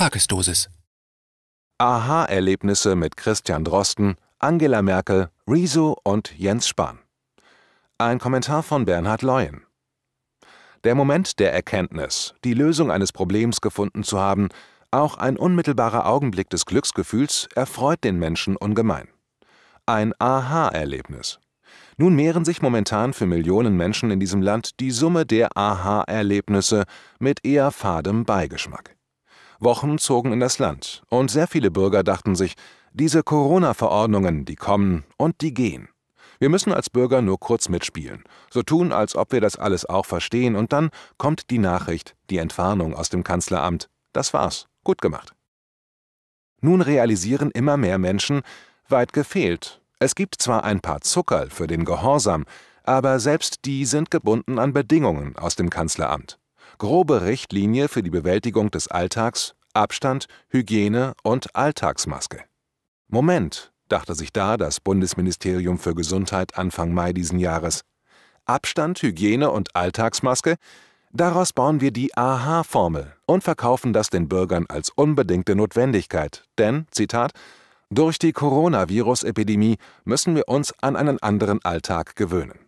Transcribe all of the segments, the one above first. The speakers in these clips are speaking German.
Tagesdosis. Aha-Erlebnisse mit Christian Drosten, Angela Merkel, Riso und Jens Spahn. Ein Kommentar von Bernhard Leuen. Der Moment der Erkenntnis, die Lösung eines Problems gefunden zu haben, auch ein unmittelbarer Augenblick des Glücksgefühls erfreut den Menschen ungemein. Ein Aha-Erlebnis. Nun mehren sich momentan für Millionen Menschen in diesem Land die Summe der Aha-Erlebnisse mit eher fadem Beigeschmack. Wochen zogen in das Land und sehr viele Bürger dachten sich, diese Corona-Verordnungen, die kommen und die gehen. Wir müssen als Bürger nur kurz mitspielen, so tun, als ob wir das alles auch verstehen und dann kommt die Nachricht, die Entfernung aus dem Kanzleramt. Das war's. Gut gemacht. Nun realisieren immer mehr Menschen, weit gefehlt. Es gibt zwar ein paar Zuckerl für den Gehorsam, aber selbst die sind gebunden an Bedingungen aus dem Kanzleramt grobe Richtlinie für die Bewältigung des Alltags, Abstand, Hygiene und Alltagsmaske. Moment, dachte sich da das Bundesministerium für Gesundheit Anfang Mai diesen Jahres. Abstand, Hygiene und Alltagsmaske? Daraus bauen wir die AHA-Formel und verkaufen das den Bürgern als unbedingte Notwendigkeit. Denn, Zitat, durch die Coronavirus-Epidemie müssen wir uns an einen anderen Alltag gewöhnen.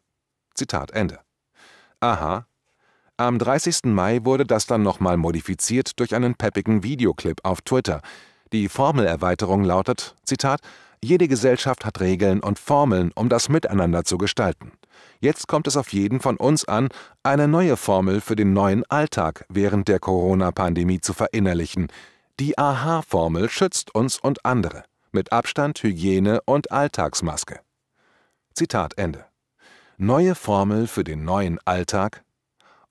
Zitat Ende. Aha, am 30. Mai wurde das dann nochmal modifiziert durch einen peppigen Videoclip auf Twitter. Die Formelerweiterung lautet, Zitat, jede Gesellschaft hat Regeln und Formeln, um das Miteinander zu gestalten. Jetzt kommt es auf jeden von uns an, eine neue Formel für den neuen Alltag während der Corona-Pandemie zu verinnerlichen. Die AHA-Formel schützt uns und andere. Mit Abstand, Hygiene und Alltagsmaske. Zitat Ende. Neue Formel für den neuen Alltag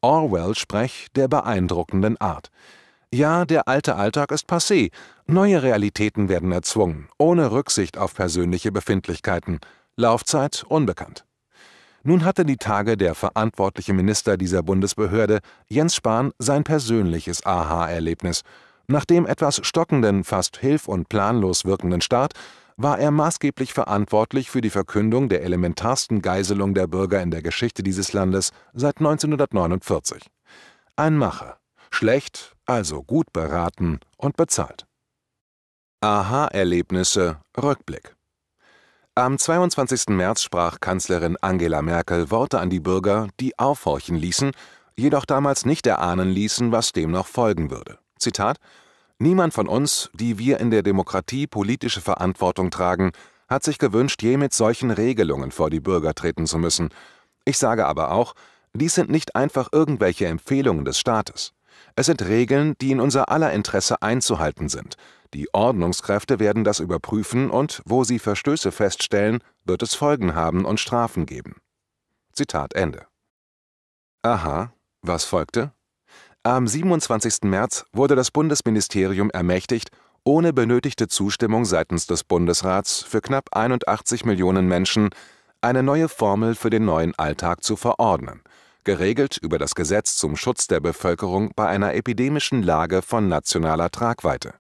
Orwell-Sprech der beeindruckenden Art. Ja, der alte Alltag ist passé, neue Realitäten werden erzwungen, ohne Rücksicht auf persönliche Befindlichkeiten, Laufzeit unbekannt. Nun hatte die Tage der verantwortliche Minister dieser Bundesbehörde, Jens Spahn, sein persönliches Aha-Erlebnis. Nach dem etwas stockenden, fast hilf- und planlos wirkenden Start war er maßgeblich verantwortlich für die Verkündung der elementarsten Geiselung der Bürger in der Geschichte dieses Landes seit 1949. Ein Macher, schlecht, also gut beraten und bezahlt. Aha-Erlebnisse Rückblick Am 22. März sprach Kanzlerin Angela Merkel Worte an die Bürger, die aufhorchen ließen, jedoch damals nicht erahnen ließen, was dem noch folgen würde. Zitat Niemand von uns, die wir in der Demokratie politische Verantwortung tragen, hat sich gewünscht, je mit solchen Regelungen vor die Bürger treten zu müssen. Ich sage aber auch, dies sind nicht einfach irgendwelche Empfehlungen des Staates. Es sind Regeln, die in unser aller Interesse einzuhalten sind. Die Ordnungskräfte werden das überprüfen und, wo sie Verstöße feststellen, wird es Folgen haben und Strafen geben. Zitat Ende. Aha, was folgte? Am 27. März wurde das Bundesministerium ermächtigt, ohne benötigte Zustimmung seitens des Bundesrats für knapp 81 Millionen Menschen eine neue Formel für den neuen Alltag zu verordnen, geregelt über das Gesetz zum Schutz der Bevölkerung bei einer epidemischen Lage von nationaler Tragweite.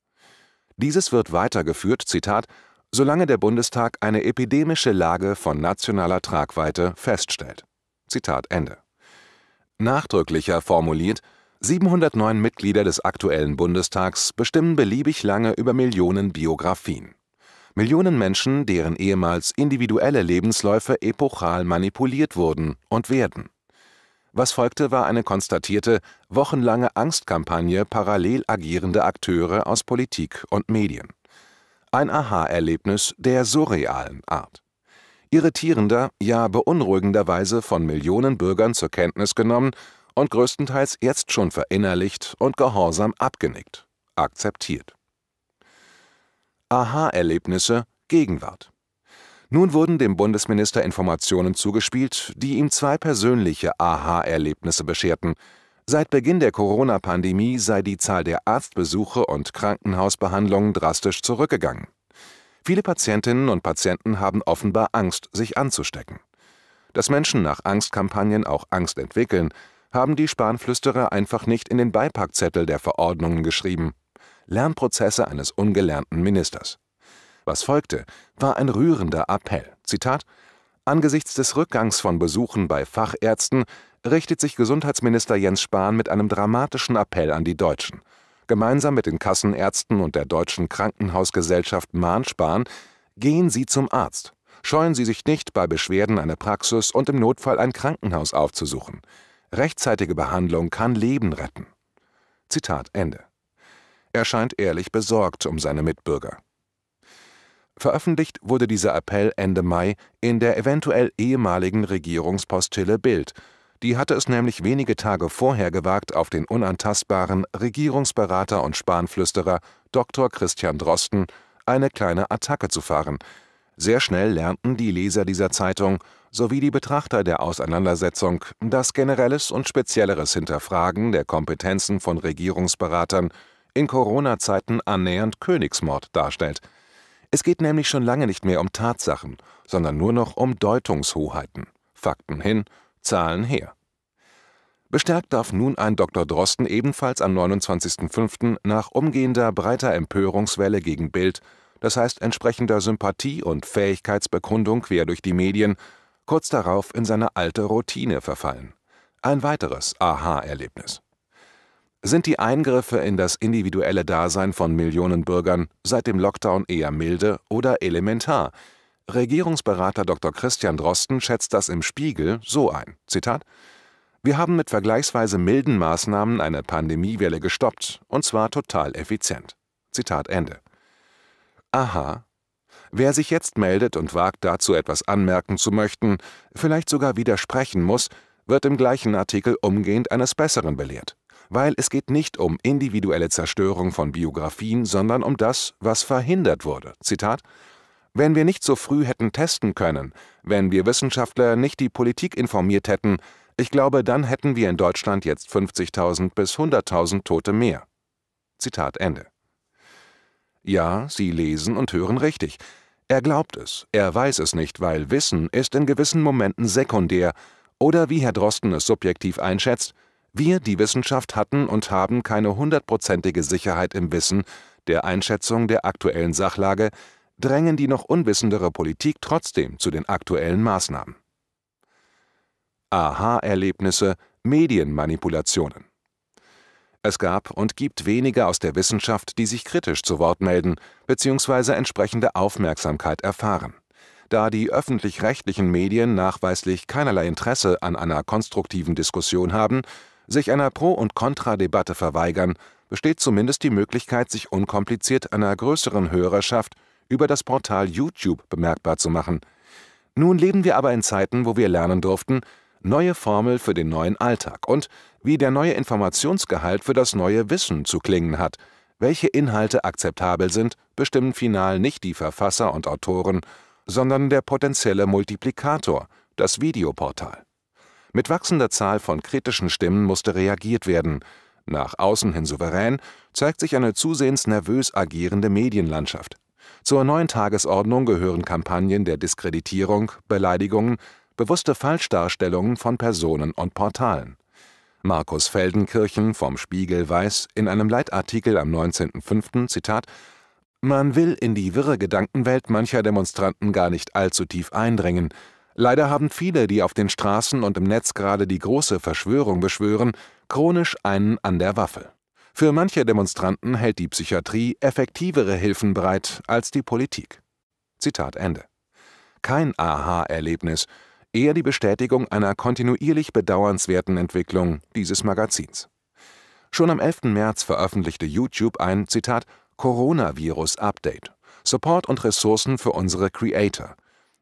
Dieses wird weitergeführt, Zitat, solange der Bundestag eine epidemische Lage von nationaler Tragweite feststellt. Zitat Ende. Nachdrücklicher formuliert 709 Mitglieder des aktuellen Bundestags bestimmen beliebig lange über Millionen Biografien. Millionen Menschen, deren ehemals individuelle Lebensläufe epochal manipuliert wurden und werden. Was folgte, war eine konstatierte, wochenlange Angstkampagne parallel agierender Akteure aus Politik und Medien. Ein Aha-Erlebnis der surrealen Art. Irritierender, ja beunruhigenderweise von Millionen Bürgern zur Kenntnis genommen und größtenteils jetzt schon verinnerlicht und gehorsam abgenickt, akzeptiert. Aha-Erlebnisse Gegenwart. Nun wurden dem Bundesminister Informationen zugespielt, die ihm zwei persönliche Aha-Erlebnisse bescherten. Seit Beginn der Corona-Pandemie sei die Zahl der Arztbesuche und Krankenhausbehandlungen drastisch zurückgegangen. Viele Patientinnen und Patienten haben offenbar Angst, sich anzustecken. Dass Menschen nach Angstkampagnen auch Angst entwickeln, haben die Spanflüsterer einfach nicht in den Beipackzettel der Verordnungen geschrieben. Lernprozesse eines ungelernten Ministers. Was folgte, war ein rührender Appell. Zitat: Angesichts des Rückgangs von Besuchen bei Fachärzten richtet sich Gesundheitsminister Jens Spahn mit einem dramatischen Appell an die Deutschen. Gemeinsam mit den Kassenärzten und der Deutschen Krankenhausgesellschaft Mahnspahn Gehen Sie zum Arzt. Scheuen Sie sich nicht, bei Beschwerden eine Praxis und im Notfall ein Krankenhaus aufzusuchen. Rechtzeitige Behandlung kann Leben retten. Zitat Ende. Er scheint ehrlich besorgt um seine Mitbürger. Veröffentlicht wurde dieser Appell Ende Mai in der eventuell ehemaligen Regierungspostille Bild. Die hatte es nämlich wenige Tage vorher gewagt, auf den unantastbaren Regierungsberater und Spanflüsterer Dr. Christian Drosten eine kleine Attacke zu fahren. Sehr schnell lernten die Leser dieser Zeitung, sowie die Betrachter der Auseinandersetzung das generelles und spezielleres Hinterfragen der Kompetenzen von Regierungsberatern in Corona-Zeiten annähernd Königsmord darstellt. Es geht nämlich schon lange nicht mehr um Tatsachen, sondern nur noch um Deutungshoheiten. Fakten hin, Zahlen her. Bestärkt darf nun ein Dr. Drosten ebenfalls am 29.05. nach umgehender breiter Empörungswelle gegen Bild, das heißt entsprechender Sympathie und Fähigkeitsbekundung quer durch die Medien, kurz darauf in seine alte Routine verfallen. Ein weiteres Aha-Erlebnis. Sind die Eingriffe in das individuelle Dasein von Millionen Bürgern seit dem Lockdown eher milde oder elementar? Regierungsberater Dr. Christian Drosten schätzt das im Spiegel so ein: Zitat. Wir haben mit vergleichsweise milden Maßnahmen eine Pandemiewelle gestoppt, und zwar total effizient. Zitat Ende. Aha, Wer sich jetzt meldet und wagt dazu etwas anmerken zu möchten, vielleicht sogar widersprechen muss, wird im gleichen Artikel umgehend eines Besseren belehrt. Weil es geht nicht um individuelle Zerstörung von Biografien, sondern um das, was verhindert wurde. Zitat Wenn wir nicht so früh hätten testen können, wenn wir Wissenschaftler nicht die Politik informiert hätten, ich glaube, dann hätten wir in Deutschland jetzt 50.000 bis 100.000 Tote mehr. Zitat Ende. Ja, Sie lesen und hören richtig. Er glaubt es, er weiß es nicht, weil Wissen ist in gewissen Momenten sekundär oder wie Herr Drosten es subjektiv einschätzt, wir, die Wissenschaft, hatten und haben keine hundertprozentige Sicherheit im Wissen, der Einschätzung der aktuellen Sachlage, drängen die noch unwissendere Politik trotzdem zu den aktuellen Maßnahmen. Aha-Erlebnisse, Medienmanipulationen. Es gab und gibt wenige aus der Wissenschaft, die sich kritisch zu Wort melden bzw. entsprechende Aufmerksamkeit erfahren. Da die öffentlich-rechtlichen Medien nachweislich keinerlei Interesse an einer konstruktiven Diskussion haben, sich einer Pro- und Kontra-Debatte verweigern, besteht zumindest die Möglichkeit, sich unkompliziert einer größeren Hörerschaft über das Portal YouTube bemerkbar zu machen. Nun leben wir aber in Zeiten, wo wir lernen durften, neue Formel für den neuen Alltag und wie der neue Informationsgehalt für das neue Wissen zu klingen hat. Welche Inhalte akzeptabel sind, bestimmen final nicht die Verfasser und Autoren, sondern der potenzielle Multiplikator, das Videoportal. Mit wachsender Zahl von kritischen Stimmen musste reagiert werden. Nach außen hin souverän zeigt sich eine zusehends nervös agierende Medienlandschaft. Zur neuen Tagesordnung gehören Kampagnen der Diskreditierung, Beleidigungen, bewusste Falschdarstellungen von Personen und Portalen. Markus Feldenkirchen vom Spiegel weiß in einem Leitartikel am 19.05. Zitat Man will in die wirre Gedankenwelt mancher Demonstranten gar nicht allzu tief eindringen. Leider haben viele, die auf den Straßen und im Netz gerade die große Verschwörung beschwören, chronisch einen an der Waffe. Für manche Demonstranten hält die Psychiatrie effektivere Hilfen bereit als die Politik. Zitat Ende. Kein Aha-Erlebnis, eher die Bestätigung einer kontinuierlich bedauernswerten Entwicklung dieses Magazins. Schon am 11. März veröffentlichte YouTube ein, Zitat, Coronavirus-Update. Support und Ressourcen für unsere Creator.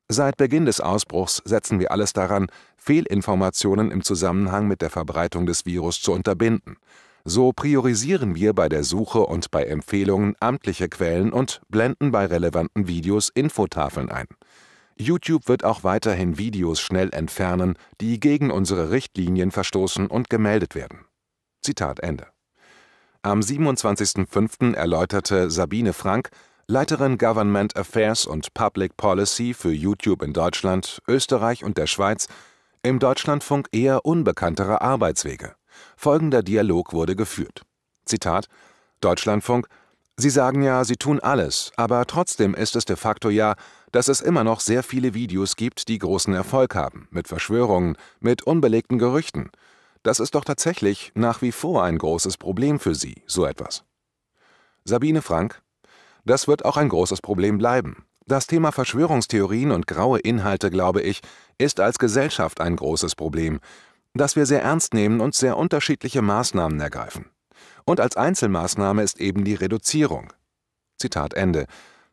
Seit Beginn des Ausbruchs setzen wir alles daran, Fehlinformationen im Zusammenhang mit der Verbreitung des Virus zu unterbinden. So priorisieren wir bei der Suche und bei Empfehlungen amtliche Quellen und blenden bei relevanten Videos Infotafeln ein. YouTube wird auch weiterhin Videos schnell entfernen, die gegen unsere Richtlinien verstoßen und gemeldet werden. Zitat Ende. Am 27.05. erläuterte Sabine Frank, Leiterin Government Affairs und Public Policy für YouTube in Deutschland, Österreich und der Schweiz, im Deutschlandfunk eher unbekanntere Arbeitswege. Folgender Dialog wurde geführt. Zitat Deutschlandfunk Sie sagen ja, Sie tun alles, aber trotzdem ist es de facto ja, dass es immer noch sehr viele Videos gibt, die großen Erfolg haben, mit Verschwörungen, mit unbelegten Gerüchten. Das ist doch tatsächlich nach wie vor ein großes Problem für Sie, so etwas. Sabine Frank, das wird auch ein großes Problem bleiben. Das Thema Verschwörungstheorien und graue Inhalte, glaube ich, ist als Gesellschaft ein großes Problem, das wir sehr ernst nehmen und sehr unterschiedliche Maßnahmen ergreifen. Und als Einzelmaßnahme ist eben die Reduzierung. Zitat Ende.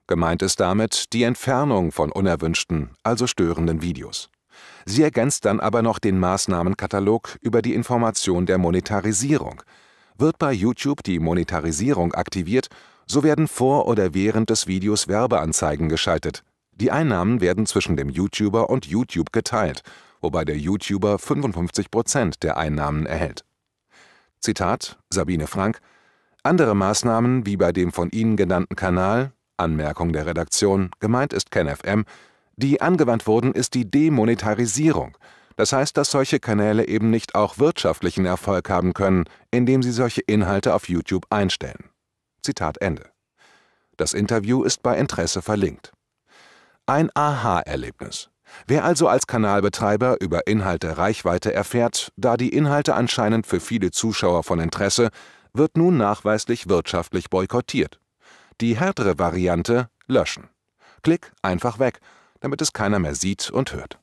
Gemeint ist damit die Entfernung von unerwünschten, also störenden Videos. Sie ergänzt dann aber noch den Maßnahmenkatalog über die Information der Monetarisierung. Wird bei YouTube die Monetarisierung aktiviert, so werden vor oder während des Videos Werbeanzeigen geschaltet. Die Einnahmen werden zwischen dem YouTuber und YouTube geteilt, wobei der YouTuber 55 der Einnahmen erhält. Zitat Sabine Frank: Andere Maßnahmen wie bei dem von Ihnen genannten Kanal (Anmerkung der Redaktion: gemeint ist KenFM), die angewandt wurden, ist die Demonetarisierung, das heißt, dass solche Kanäle eben nicht auch wirtschaftlichen Erfolg haben können, indem sie solche Inhalte auf YouTube einstellen. Zitat Ende. Das Interview ist bei Interesse verlinkt. Ein Aha-Erlebnis Wer also als Kanalbetreiber über Inhalte Reichweite erfährt, da die Inhalte anscheinend für viele Zuschauer von Interesse, wird nun nachweislich wirtschaftlich boykottiert. Die härtere Variante löschen. Klick einfach weg, damit es keiner mehr sieht und hört.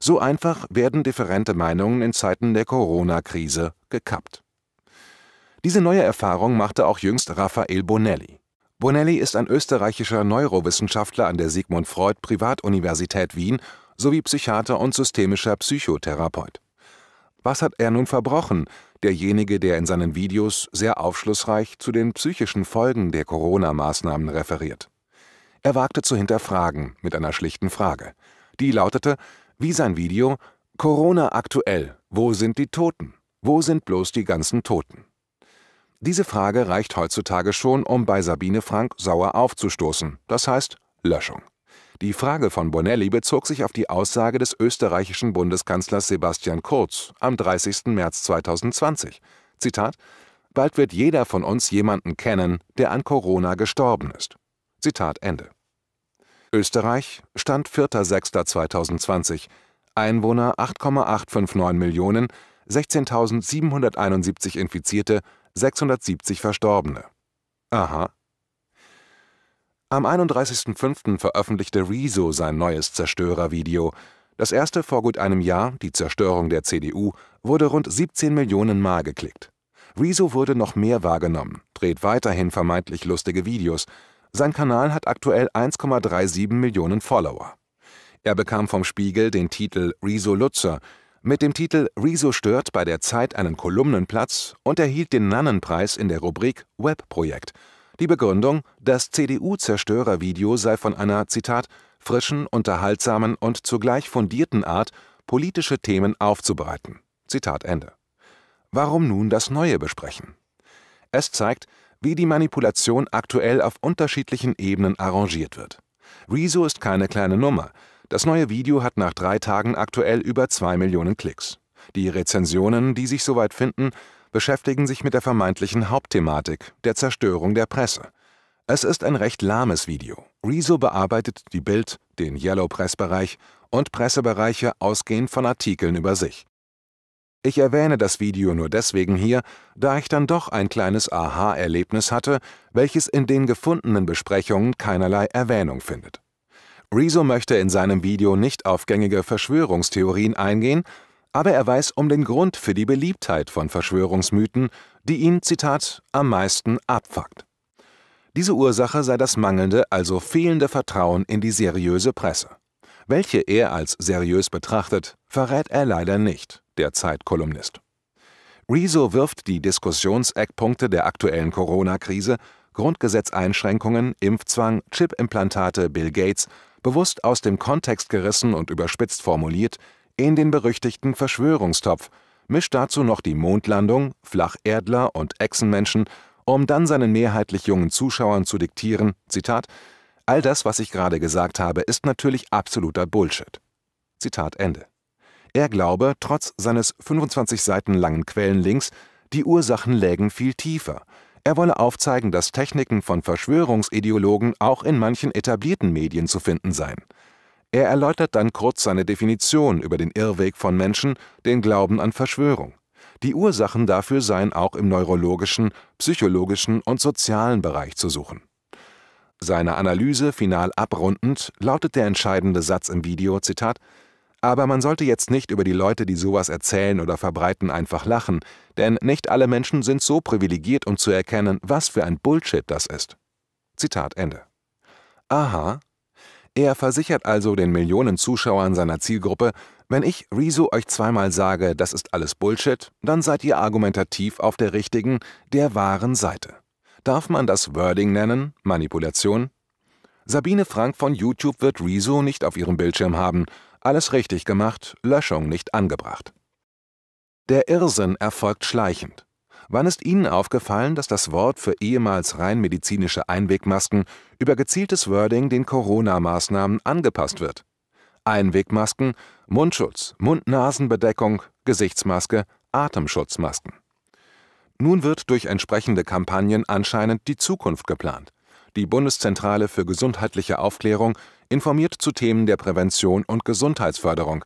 So einfach werden differente Meinungen in Zeiten der Corona-Krise gekappt. Diese neue Erfahrung machte auch jüngst Raphael Bonelli. Bonelli ist ein österreichischer Neurowissenschaftler an der Sigmund Freud Privatuniversität Wien sowie Psychiater und systemischer Psychotherapeut. Was hat er nun verbrochen, derjenige, der in seinen Videos sehr aufschlussreich zu den psychischen Folgen der Corona-Maßnahmen referiert? Er wagte zu hinterfragen mit einer schlichten Frage. Die lautete, wie sein Video, Corona aktuell, wo sind die Toten? Wo sind bloß die ganzen Toten? Diese Frage reicht heutzutage schon, um bei Sabine Frank sauer aufzustoßen, das heißt Löschung. Die Frage von Bonelli bezog sich auf die Aussage des österreichischen Bundeskanzlers Sebastian Kurz am 30. März 2020. Zitat: Bald wird jeder von uns jemanden kennen, der an Corona gestorben ist. Zitat Ende. Österreich, Stand 4.6.2020, Einwohner 8,859 Millionen, 16.771 Infizierte, 670 Verstorbene. Aha, am 31.05. veröffentlichte Rezo sein neues Zerstörervideo. Das erste vor gut einem Jahr, die Zerstörung der CDU, wurde rund 17 Millionen Mal geklickt. Rezo wurde noch mehr wahrgenommen, dreht weiterhin vermeintlich lustige Videos. Sein Kanal hat aktuell 1,37 Millionen Follower. Er bekam vom Spiegel den Titel Rezo Lutzer, mit dem Titel Rezo stört bei der Zeit einen Kolumnenplatz und erhielt den Nannenpreis in der Rubrik Webprojekt – die Begründung, das CDU-Zerstörer-Video sei von einer, Zitat, frischen, unterhaltsamen und zugleich fundierten Art, politische Themen aufzubereiten. Zitat Ende. Warum nun das Neue besprechen? Es zeigt, wie die Manipulation aktuell auf unterschiedlichen Ebenen arrangiert wird. Rezo ist keine kleine Nummer. Das neue Video hat nach drei Tagen aktuell über zwei Millionen Klicks. Die Rezensionen, die sich soweit finden, beschäftigen sich mit der vermeintlichen Hauptthematik, der Zerstörung der Presse. Es ist ein recht lahmes Video. Rezo bearbeitet die Bild-, den Yellow-Press-Bereich und Pressebereiche ausgehend von Artikeln über sich. Ich erwähne das Video nur deswegen hier, da ich dann doch ein kleines Aha-Erlebnis hatte, welches in den gefundenen Besprechungen keinerlei Erwähnung findet. Rezo möchte in seinem Video nicht auf gängige Verschwörungstheorien eingehen aber er weiß um den Grund für die Beliebtheit von Verschwörungsmythen, die ihn, Zitat, am meisten abfuckt. Diese Ursache sei das mangelnde, also fehlende Vertrauen in die seriöse Presse. Welche er als seriös betrachtet, verrät er leider nicht, der Zeitkolumnist. Rezo wirft die Diskussionseckpunkte der aktuellen Corona-Krise, Grundgesetzeinschränkungen, Impfzwang, Chipimplantate Bill Gates, bewusst aus dem Kontext gerissen und überspitzt formuliert, in den berüchtigten Verschwörungstopf, mischt dazu noch die Mondlandung, Flacherdler und Echsenmenschen, um dann seinen mehrheitlich jungen Zuschauern zu diktieren, Zitat, all das, was ich gerade gesagt habe, ist natürlich absoluter Bullshit. Zitat Ende. Er glaube, trotz seines 25 Seiten langen Quellenlinks, die Ursachen lägen viel tiefer. Er wolle aufzeigen, dass Techniken von Verschwörungsideologen auch in manchen etablierten Medien zu finden seien. Er erläutert dann kurz seine Definition über den Irrweg von Menschen, den Glauben an Verschwörung. Die Ursachen dafür seien auch im neurologischen, psychologischen und sozialen Bereich zu suchen. Seine Analyse final abrundend lautet der entscheidende Satz im Video, Zitat, aber man sollte jetzt nicht über die Leute, die sowas erzählen oder verbreiten, einfach lachen, denn nicht alle Menschen sind so privilegiert, um zu erkennen, was für ein Bullshit das ist. Zitat Ende. Aha, er versichert also den Millionen Zuschauern seiner Zielgruppe, wenn ich Rezo euch zweimal sage, das ist alles Bullshit, dann seid ihr argumentativ auf der richtigen, der wahren Seite. Darf man das Wording nennen? Manipulation? Sabine Frank von YouTube wird Rezo nicht auf ihrem Bildschirm haben. Alles richtig gemacht, Löschung nicht angebracht. Der Irrsinn erfolgt schleichend. Wann ist Ihnen aufgefallen, dass das Wort für ehemals rein medizinische Einwegmasken über gezieltes Wording den Corona-Maßnahmen angepasst wird? Einwegmasken, Mundschutz, Mund-Nasen-Bedeckung, Gesichtsmaske, Atemschutzmasken. Nun wird durch entsprechende Kampagnen anscheinend die Zukunft geplant. Die Bundeszentrale für gesundheitliche Aufklärung informiert zu Themen der Prävention und Gesundheitsförderung,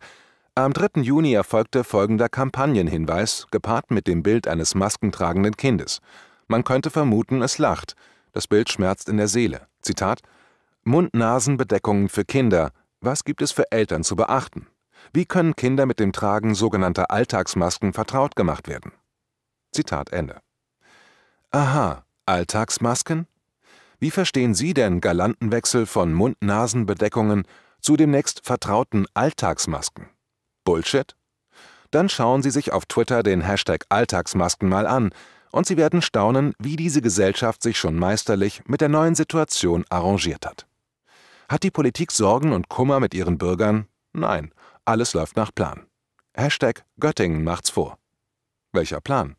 am 3. Juni erfolgte folgender Kampagnenhinweis, gepaart mit dem Bild eines maskentragenden Kindes. Man könnte vermuten, es lacht. Das Bild schmerzt in der Seele. Zitat: Mund-Nasen-Bedeckungen für Kinder. Was gibt es für Eltern zu beachten? Wie können Kinder mit dem Tragen sogenannter Alltagsmasken vertraut gemacht werden? Zitat Ende. Aha, Alltagsmasken? Wie verstehen Sie denn galanten Wechsel von Mund-Nasen-Bedeckungen zu demnächst vertrauten Alltagsmasken? Bullshit? Dann schauen Sie sich auf Twitter den Hashtag Alltagsmasken mal an und Sie werden staunen, wie diese Gesellschaft sich schon meisterlich mit der neuen Situation arrangiert hat. Hat die Politik Sorgen und Kummer mit ihren Bürgern? Nein, alles läuft nach Plan. Hashtag Göttingen macht's vor. Welcher Plan?